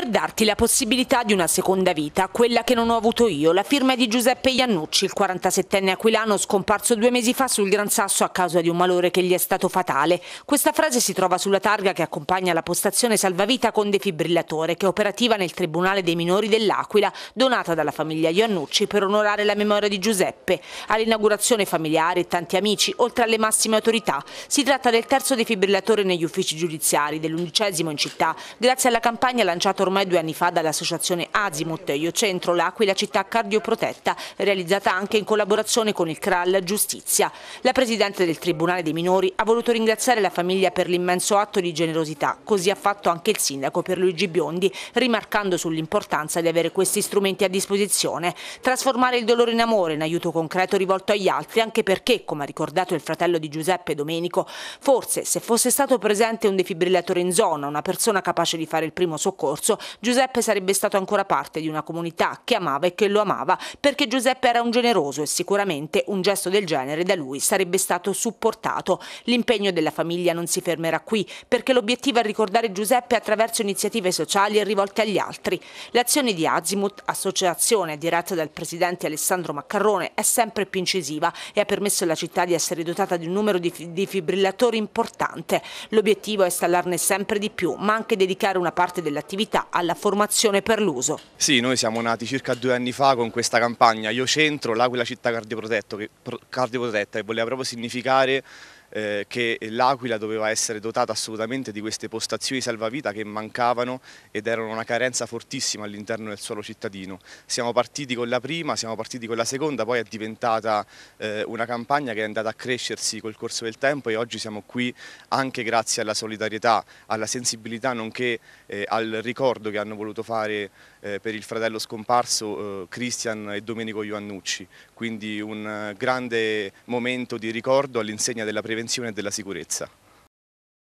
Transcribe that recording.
per darti la possibilità di una seconda vita, quella che non ho avuto io. La firma è di Giuseppe Iannucci, il 47enne aquilano scomparso due mesi fa sul Gran Sasso a causa di un malore che gli è stato fatale. Questa frase si trova sulla targa che accompagna la postazione salvavita con defibrillatore che è operativa nel Tribunale dei Minori dell'Aquila, donata dalla famiglia Iannucci per onorare la memoria di Giuseppe. All'inaugurazione familiari e tanti amici, oltre alle massime autorità. Si tratta del terzo defibrillatore negli uffici giudiziari, dell'undicesimo in città, grazie alla campagna lanciata ormai due anni fa dall'associazione Azimut Io Centro L'Aquila Città Cardioprotetta, realizzata anche in collaborazione con il CRAL Giustizia. La Presidente del Tribunale dei Minori ha voluto ringraziare la famiglia per l'immenso atto di generosità, così ha fatto anche il Sindaco per Luigi Biondi, rimarcando sull'importanza di avere questi strumenti a disposizione. Trasformare il dolore in amore, in aiuto concreto rivolto agli altri, anche perché, come ha ricordato il fratello di Giuseppe Domenico, forse se fosse stato presente un defibrillatore in zona, una persona capace di fare il primo soccorso, Giuseppe sarebbe stato ancora parte di una comunità che amava e che lo amava perché Giuseppe era un generoso e sicuramente un gesto del genere da lui sarebbe stato supportato. L'impegno della famiglia non si fermerà qui perché l'obiettivo è ricordare Giuseppe attraverso iniziative sociali e rivolte agli altri. L'azione di Azimut, associazione diretta dal presidente Alessandro Maccarrone, è sempre più incisiva e ha permesso alla città di essere dotata di un numero di, di fibrillatori importante. L'obiettivo è installarne sempre di più, ma anche dedicare una parte dell'attività alla formazione per l'uso. Sì, noi siamo nati circa due anni fa con questa campagna Io Centro, l'Aquila Città Cardioprotetta, che voleva proprio significare eh, che l'Aquila doveva essere dotata assolutamente di queste postazioni salvavita che mancavano ed erano una carenza fortissima all'interno del suolo cittadino. Siamo partiti con la prima, siamo partiti con la seconda, poi è diventata eh, una campagna che è andata a crescersi col corso del tempo e oggi siamo qui anche grazie alla solidarietà, alla sensibilità nonché eh, al ricordo che hanno voluto fare eh, per il fratello scomparso eh, Cristian e Domenico Ioannucci. Quindi un eh, grande momento di ricordo all'insegna della prevenzione prevenzione e della sicurezza.